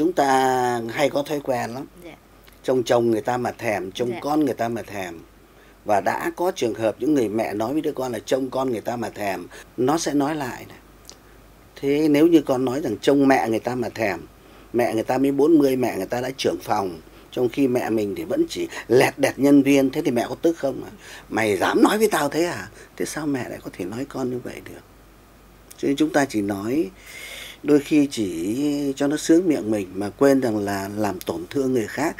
chúng ta hay có thói quen lắm yeah. Dạ. trông chồng người ta mà thèm trông dạ. con người ta mà thèm và đã có trường hợp những người mẹ nói với đứa con là trông con người ta mà thèm nó sẽ nói lại này thế nếu như con nói rằng trông mẹ người ta mà thèm mẹ người ta mới 40 mẹ người ta đã trưởng phòng trong khi mẹ mình thì vẫn chỉ lẹt đẹt nhân viên thế thì mẹ có tức không à mày dám nói với tao thế à thế sao mẹ lại có thể nói con như vậy được cho nên chúng ta chỉ nói đôi khi chỉ cho nó sướng miệng mình mà quên rằng là làm tổn thương người khác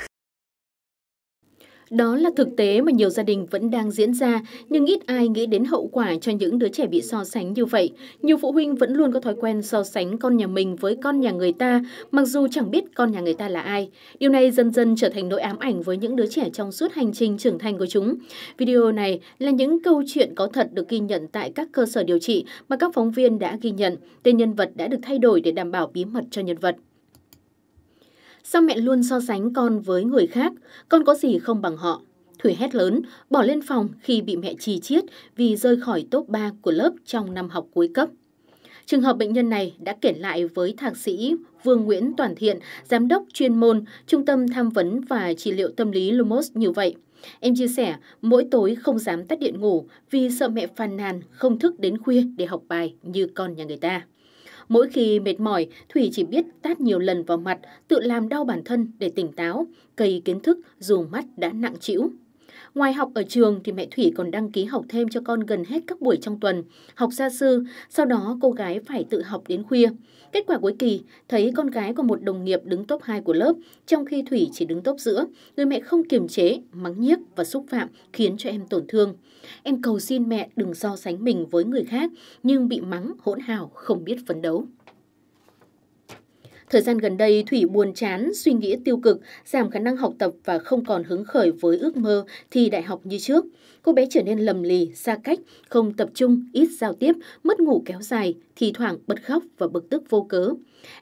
đó là thực tế mà nhiều gia đình vẫn đang diễn ra, nhưng ít ai nghĩ đến hậu quả cho những đứa trẻ bị so sánh như vậy. Nhiều phụ huynh vẫn luôn có thói quen so sánh con nhà mình với con nhà người ta, mặc dù chẳng biết con nhà người ta là ai. Điều này dần dần trở thành nỗi ám ảnh với những đứa trẻ trong suốt hành trình trưởng thành của chúng. Video này là những câu chuyện có thật được ghi nhận tại các cơ sở điều trị mà các phóng viên đã ghi nhận. Tên nhân vật đã được thay đổi để đảm bảo bí mật cho nhân vật. Sao mẹ luôn so sánh con với người khác, con có gì không bằng họ? Thủy hét lớn, bỏ lên phòng khi bị mẹ trì chiết vì rơi khỏi top 3 của lớp trong năm học cuối cấp. Trường hợp bệnh nhân này đã kể lại với thạc sĩ Vương Nguyễn Toàn Thiện, giám đốc chuyên môn Trung tâm Tham vấn và Trị liệu Tâm lý Lumos như vậy. Em chia sẻ, mỗi tối không dám tắt điện ngủ vì sợ mẹ phàn nàn không thức đến khuya để học bài như con nhà người ta. Mỗi khi mệt mỏi, Thủy chỉ biết tát nhiều lần vào mặt, tự làm đau bản thân để tỉnh táo. Cây kiến thức dù mắt đã nặng chịu. Ngoài học ở trường thì mẹ Thủy còn đăng ký học thêm cho con gần hết các buổi trong tuần, học gia sư, sau đó cô gái phải tự học đến khuya. Kết quả cuối kỳ, thấy con gái của một đồng nghiệp đứng top 2 của lớp, trong khi Thủy chỉ đứng top giữa, người mẹ không kiềm chế, mắng nhiếc và xúc phạm khiến cho em tổn thương. Em cầu xin mẹ đừng so sánh mình với người khác, nhưng bị mắng hỗn hào không biết phấn đấu. Thời gian gần đây, Thủy buồn chán, suy nghĩ tiêu cực, giảm khả năng học tập và không còn hứng khởi với ước mơ thi đại học như trước. Cô bé trở nên lầm lì, xa cách, không tập trung, ít giao tiếp, mất ngủ kéo dài, thì thoảng bật khóc và bực tức vô cớ.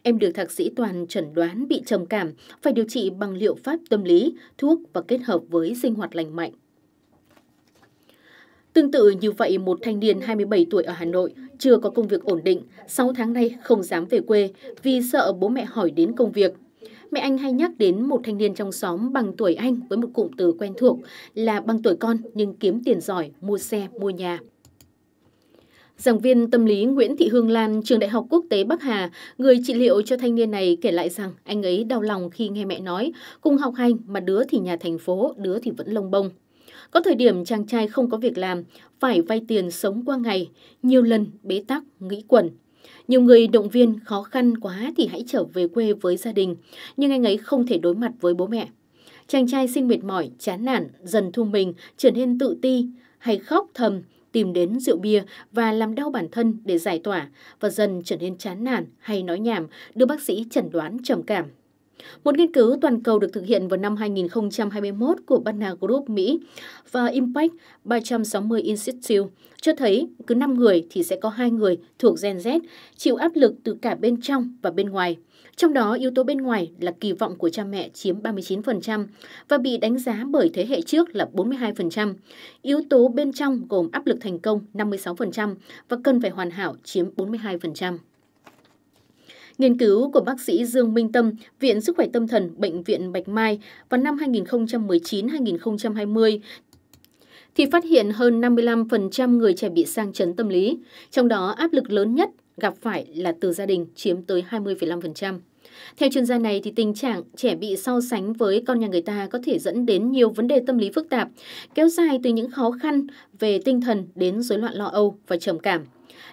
Em được thạc sĩ Toàn chẩn đoán bị trầm cảm, phải điều trị bằng liệu pháp tâm lý, thuốc và kết hợp với sinh hoạt lành mạnh. Tương tự như vậy, một thanh niên 27 tuổi ở Hà Nội chưa có công việc ổn định, 6 tháng nay không dám về quê vì sợ bố mẹ hỏi đến công việc. Mẹ anh hay nhắc đến một thanh niên trong xóm bằng tuổi anh với một cụm từ quen thuộc là bằng tuổi con nhưng kiếm tiền giỏi, mua xe, mua nhà. Giảng viên tâm lý Nguyễn Thị Hương Lan, trường Đại học Quốc tế Bắc Hà, người trị liệu cho thanh niên này kể lại rằng anh ấy đau lòng khi nghe mẹ nói, cùng học hành mà đứa thì nhà thành phố, đứa thì vẫn lông bông. Có thời điểm chàng trai không có việc làm, phải vay tiền sống qua ngày, nhiều lần bế tắc, nghĩ quẩn. Nhiều người động viên khó khăn quá thì hãy trở về quê với gia đình, nhưng anh ấy không thể đối mặt với bố mẹ. Chàng trai sinh mệt mỏi, chán nản, dần thu mình, trở nên tự ti, hay khóc thầm, tìm đến rượu bia và làm đau bản thân để giải tỏa và dần trở nên chán nản hay nói nhảm, đưa bác sĩ chẩn đoán trầm cảm. Một nghiên cứu toàn cầu được thực hiện vào năm 2021 của Barna Group Mỹ và Impact 360 Institute cho thấy cứ 5 người thì sẽ có 2 người thuộc Gen Z chịu áp lực từ cả bên trong và bên ngoài. Trong đó, yếu tố bên ngoài là kỳ vọng của cha mẹ chiếm 39% và bị đánh giá bởi thế hệ trước là 42%. Yếu tố bên trong gồm áp lực thành công 56% và cần phải hoàn hảo chiếm 42%. Nghiên cứu của bác sĩ Dương Minh Tâm, Viện Sức khỏe Tâm thần, Bệnh viện Bạch Mai vào năm 2019-2020 thì phát hiện hơn 55% người trẻ bị sang chấn tâm lý, trong đó áp lực lớn nhất gặp phải là từ gia đình chiếm tới 20,5%. Theo chuyên gia này, thì tình trạng trẻ bị so sánh với con nhà người ta có thể dẫn đến nhiều vấn đề tâm lý phức tạp, kéo dài từ những khó khăn về tinh thần đến rối loạn lo âu và trầm cảm.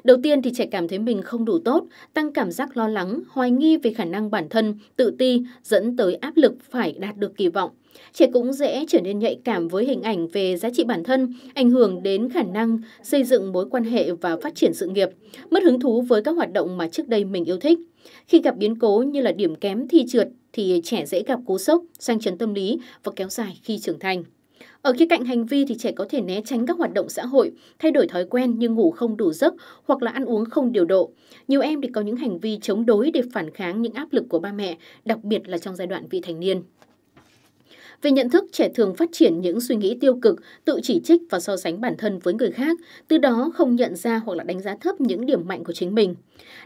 Đầu tiên thì trẻ cảm thấy mình không đủ tốt, tăng cảm giác lo lắng, hoài nghi về khả năng bản thân, tự ti, dẫn tới áp lực phải đạt được kỳ vọng. Trẻ cũng dễ trở nên nhạy cảm với hình ảnh về giá trị bản thân, ảnh hưởng đến khả năng xây dựng mối quan hệ và phát triển sự nghiệp, mất hứng thú với các hoạt động mà trước đây mình yêu thích. Khi gặp biến cố như là điểm kém thi trượt thì trẻ dễ gặp cú sốc, sang chấn tâm lý và kéo dài khi trưởng thành. Ở khía cạnh hành vi thì trẻ có thể né tránh các hoạt động xã hội, thay đổi thói quen như ngủ không đủ giấc hoặc là ăn uống không điều độ. Nhiều em thì có những hành vi chống đối để phản kháng những áp lực của ba mẹ, đặc biệt là trong giai đoạn vị thành niên. Về nhận thức, trẻ thường phát triển những suy nghĩ tiêu cực, tự chỉ trích và so sánh bản thân với người khác, từ đó không nhận ra hoặc là đánh giá thấp những điểm mạnh của chính mình.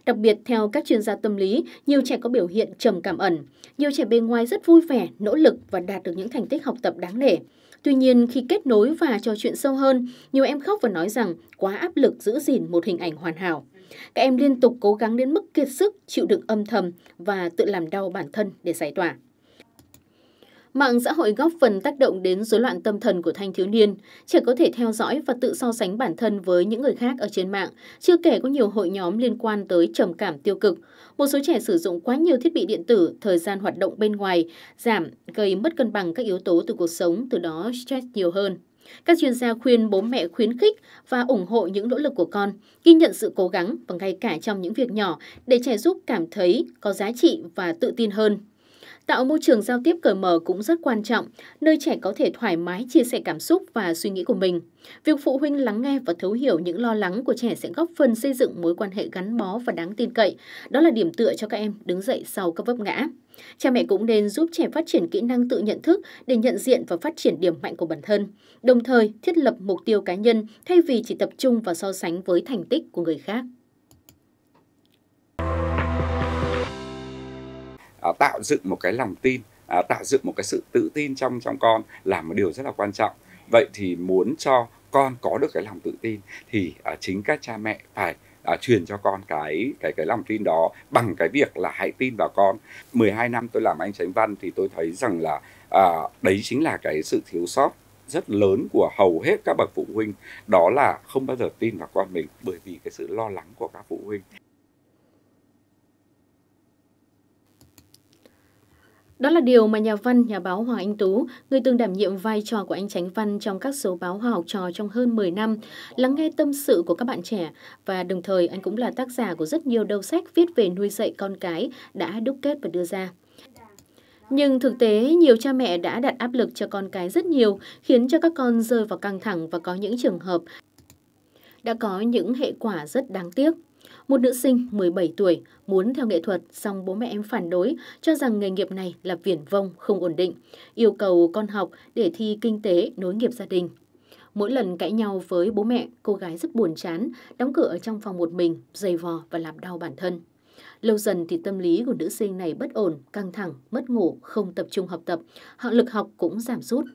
Đặc biệt, theo các chuyên gia tâm lý, nhiều trẻ có biểu hiện trầm cảm ẩn. Nhiều trẻ bên ngoài rất vui vẻ, nỗ lực và đạt được những thành tích học tập đáng nể. Tuy nhiên, khi kết nối và trò chuyện sâu hơn, nhiều em khóc và nói rằng quá áp lực giữ gìn một hình ảnh hoàn hảo. Các em liên tục cố gắng đến mức kiệt sức, chịu đựng âm thầm và tự làm đau bản thân để giải tỏa. Mạng xã hội góp phần tác động đến rối loạn tâm thần của thanh thiếu niên. Trẻ có thể theo dõi và tự so sánh bản thân với những người khác ở trên mạng, chưa kể có nhiều hội nhóm liên quan tới trầm cảm tiêu cực. Một số trẻ sử dụng quá nhiều thiết bị điện tử, thời gian hoạt động bên ngoài giảm, gây mất cân bằng các yếu tố từ cuộc sống, từ đó stress nhiều hơn. Các chuyên gia khuyên bố mẹ khuyến khích và ủng hộ những nỗ lực của con, ghi nhận sự cố gắng và ngay cả trong những việc nhỏ để trẻ giúp cảm thấy có giá trị và tự tin hơn. Tạo môi trường giao tiếp cởi mở cũng rất quan trọng, nơi trẻ có thể thoải mái chia sẻ cảm xúc và suy nghĩ của mình. Việc phụ huynh lắng nghe và thấu hiểu những lo lắng của trẻ sẽ góp phần xây dựng mối quan hệ gắn bó và đáng tin cậy. Đó là điểm tựa cho các em đứng dậy sau các vấp ngã. Cha mẹ cũng nên giúp trẻ phát triển kỹ năng tự nhận thức để nhận diện và phát triển điểm mạnh của bản thân, đồng thời thiết lập mục tiêu cá nhân thay vì chỉ tập trung vào so sánh với thành tích của người khác. À, tạo dựng một cái lòng tin à, tạo dựng một cái sự tự tin trong trong con là một điều rất là quan trọng vậy thì muốn cho con có được cái lòng tự tin thì à, chính các cha mẹ phải à, truyền cho con cái cái cái lòng tin đó bằng cái việc là hãy tin vào con 12 năm tôi làm anh tránh văn thì tôi thấy rằng là à, đấy chính là cái sự thiếu sót rất lớn của hầu hết các bậc phụ huynh đó là không bao giờ tin vào con mình bởi vì cái sự lo lắng của các phụ huynh Đó là điều mà nhà văn, nhà báo Hoàng Anh Tú, người từng đảm nhiệm vai trò của anh Tránh Văn trong các số báo Hoa học trò trong hơn 10 năm, lắng nghe tâm sự của các bạn trẻ và đồng thời anh cũng là tác giả của rất nhiều đầu sách viết về nuôi dạy con cái đã đúc kết và đưa ra. Nhưng thực tế, nhiều cha mẹ đã đặt áp lực cho con cái rất nhiều, khiến cho các con rơi vào căng thẳng và có những trường hợp đã có những hệ quả rất đáng tiếc. Một nữ sinh 17 tuổi muốn theo nghệ thuật, song bố mẹ em phản đối, cho rằng nghề nghiệp này là viển vông, không ổn định, yêu cầu con học để thi kinh tế, nối nghiệp gia đình. Mỗi lần cãi nhau với bố mẹ, cô gái rất buồn chán, đóng cửa ở trong phòng một mình, dày vò và làm đau bản thân. Lâu dần thì tâm lý của nữ sinh này bất ổn, căng thẳng, mất ngủ, không tập trung học tập, họ lực học cũng giảm sút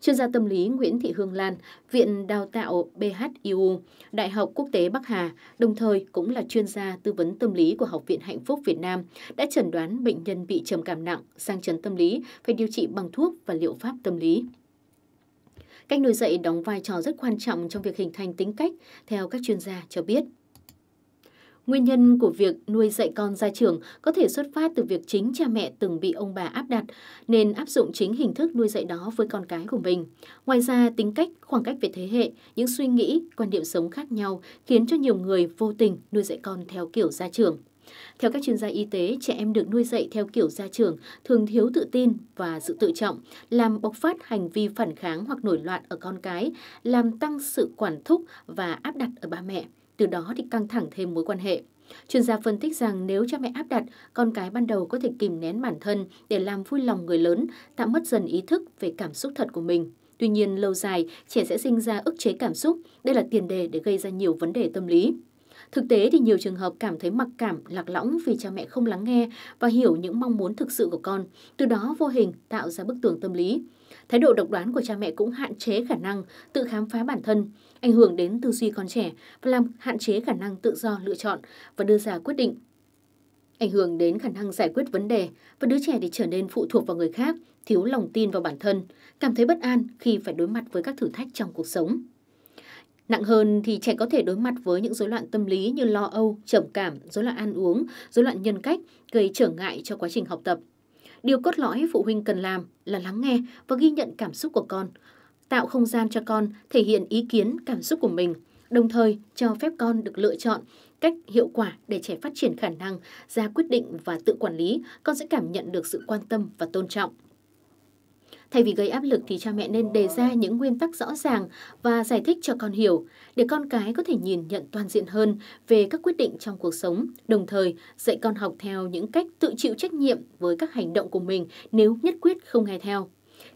chuyên gia tâm lý Nguyễn Thị Hương Lan, Viện Đào tạo BHIU, Đại học Quốc tế Bắc Hà, đồng thời cũng là chuyên gia tư vấn tâm lý của Học viện Hạnh phúc Việt Nam, đã chẩn đoán bệnh nhân bị trầm cảm nặng, sang chấn tâm lý, phải điều trị bằng thuốc và liệu pháp tâm lý. Cách nuôi dạy đóng vai trò rất quan trọng trong việc hình thành tính cách, theo các chuyên gia cho biết. Nguyên nhân của việc nuôi dạy con ra trường có thể xuất phát từ việc chính cha mẹ từng bị ông bà áp đặt, nên áp dụng chính hình thức nuôi dạy đó với con cái của mình. Ngoài ra, tính cách, khoảng cách về thế hệ, những suy nghĩ, quan điểm sống khác nhau khiến cho nhiều người vô tình nuôi dạy con theo kiểu ra trường. Theo các chuyên gia y tế, trẻ em được nuôi dạy theo kiểu gia trưởng thường thiếu tự tin và sự tự trọng, làm bộc phát hành vi phản kháng hoặc nổi loạn ở con cái, làm tăng sự quản thúc và áp đặt ở ba mẹ từ đó thì căng thẳng thêm mối quan hệ. Chuyên gia phân tích rằng nếu cha mẹ áp đặt, con cái ban đầu có thể kìm nén bản thân để làm vui lòng người lớn, tạm mất dần ý thức về cảm xúc thật của mình. Tuy nhiên, lâu dài, trẻ sẽ sinh ra ức chế cảm xúc, đây là tiền đề để gây ra nhiều vấn đề tâm lý. Thực tế thì nhiều trường hợp cảm thấy mặc cảm, lạc lõng vì cha mẹ không lắng nghe và hiểu những mong muốn thực sự của con, từ đó vô hình tạo ra bức tường tâm lý. Thái độ độc đoán của cha mẹ cũng hạn chế khả năng tự khám phá bản thân, ảnh hưởng đến tư duy con trẻ và làm hạn chế khả năng tự do lựa chọn và đưa ra quyết định. Ảnh hưởng đến khả năng giải quyết vấn đề và đứa trẻ thì trở nên phụ thuộc vào người khác, thiếu lòng tin vào bản thân, cảm thấy bất an khi phải đối mặt với các thử thách trong cuộc sống. Nặng hơn thì trẻ có thể đối mặt với những rối loạn tâm lý như lo âu, trầm cảm, rối loạn ăn uống, rối loạn nhân cách, gây trở ngại cho quá trình học tập. Điều cốt lõi phụ huynh cần làm là lắng nghe và ghi nhận cảm xúc của con, tạo không gian cho con thể hiện ý kiến, cảm xúc của mình, đồng thời cho phép con được lựa chọn cách hiệu quả để trẻ phát triển khả năng ra quyết định và tự quản lý, con sẽ cảm nhận được sự quan tâm và tôn trọng. Thay vì gây áp lực thì cha mẹ nên đề ra những nguyên tắc rõ ràng và giải thích cho con hiểu để con cái có thể nhìn nhận toàn diện hơn về các quyết định trong cuộc sống, đồng thời dạy con học theo những cách tự chịu trách nhiệm với các hành động của mình nếu nhất quyết không nghe theo.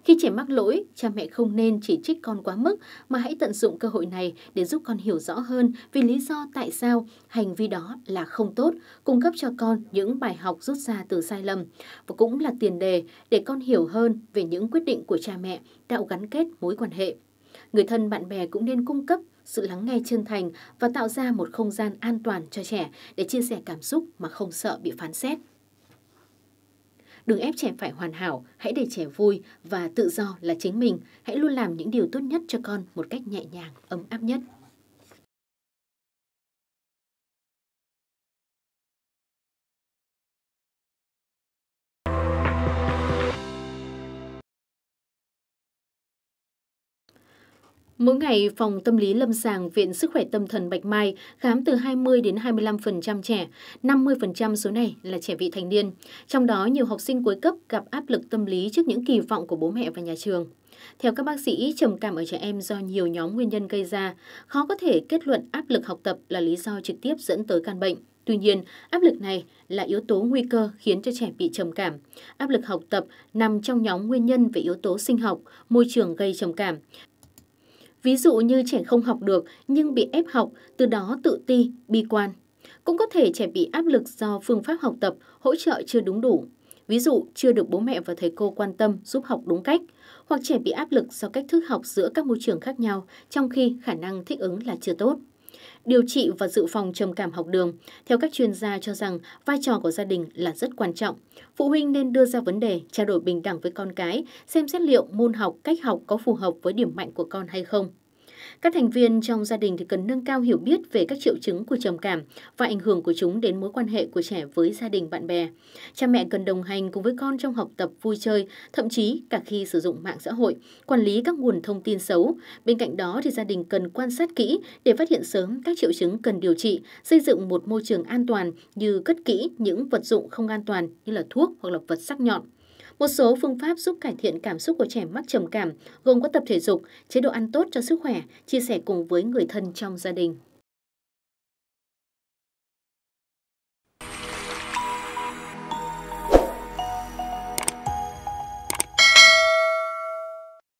Khi trẻ mắc lỗi, cha mẹ không nên chỉ trích con quá mức mà hãy tận dụng cơ hội này để giúp con hiểu rõ hơn vì lý do tại sao hành vi đó là không tốt, cung cấp cho con những bài học rút ra từ sai lầm và cũng là tiền đề để con hiểu hơn về những quyết định của cha mẹ tạo gắn kết mối quan hệ. Người thân bạn bè cũng nên cung cấp sự lắng nghe chân thành và tạo ra một không gian an toàn cho trẻ để chia sẻ cảm xúc mà không sợ bị phán xét. Đừng ép trẻ phải hoàn hảo, hãy để trẻ vui và tự do là chính mình. Hãy luôn làm những điều tốt nhất cho con một cách nhẹ nhàng, ấm áp nhất. Mỗi ngày, phòng tâm lý lâm sàng Viện Sức khỏe tâm thần Bạch Mai khám từ 20 đến 25% trẻ, 50% số này là trẻ vị thành niên. Trong đó, nhiều học sinh cuối cấp gặp áp lực tâm lý trước những kỳ vọng của bố mẹ và nhà trường. Theo các bác sĩ, trầm cảm ở trẻ em do nhiều nhóm nguyên nhân gây ra, khó có thể kết luận áp lực học tập là lý do trực tiếp dẫn tới căn bệnh. Tuy nhiên, áp lực này là yếu tố nguy cơ khiến cho trẻ bị trầm cảm. Áp lực học tập nằm trong nhóm nguyên nhân về yếu tố sinh học, môi trường gây trầm cảm. Ví dụ như trẻ không học được nhưng bị ép học, từ đó tự ti, bi quan. Cũng có thể trẻ bị áp lực do phương pháp học tập, hỗ trợ chưa đúng đủ. Ví dụ, chưa được bố mẹ và thầy cô quan tâm giúp học đúng cách, hoặc trẻ bị áp lực do cách thức học giữa các môi trường khác nhau, trong khi khả năng thích ứng là chưa tốt điều trị và dự phòng trầm cảm học đường, theo các chuyên gia cho rằng vai trò của gia đình là rất quan trọng. Phụ huynh nên đưa ra vấn đề, trao đổi bình đẳng với con cái, xem xét liệu môn học, cách học có phù hợp với điểm mạnh của con hay không. Các thành viên trong gia đình thì cần nâng cao hiểu biết về các triệu chứng của trầm cảm và ảnh hưởng của chúng đến mối quan hệ của trẻ với gia đình bạn bè. Cha mẹ cần đồng hành cùng với con trong học tập vui chơi, thậm chí cả khi sử dụng mạng xã hội, quản lý các nguồn thông tin xấu. Bên cạnh đó thì gia đình cần quan sát kỹ để phát hiện sớm các triệu chứng cần điều trị, xây dựng một môi trường an toàn như cất kỹ những vật dụng không an toàn như là thuốc hoặc là vật sắc nhọn. Một số phương pháp giúp cải thiện cảm xúc của trẻ mắc trầm cảm gồm có tập thể dục, chế độ ăn tốt cho sức khỏe, chia sẻ cùng với người thân trong gia đình.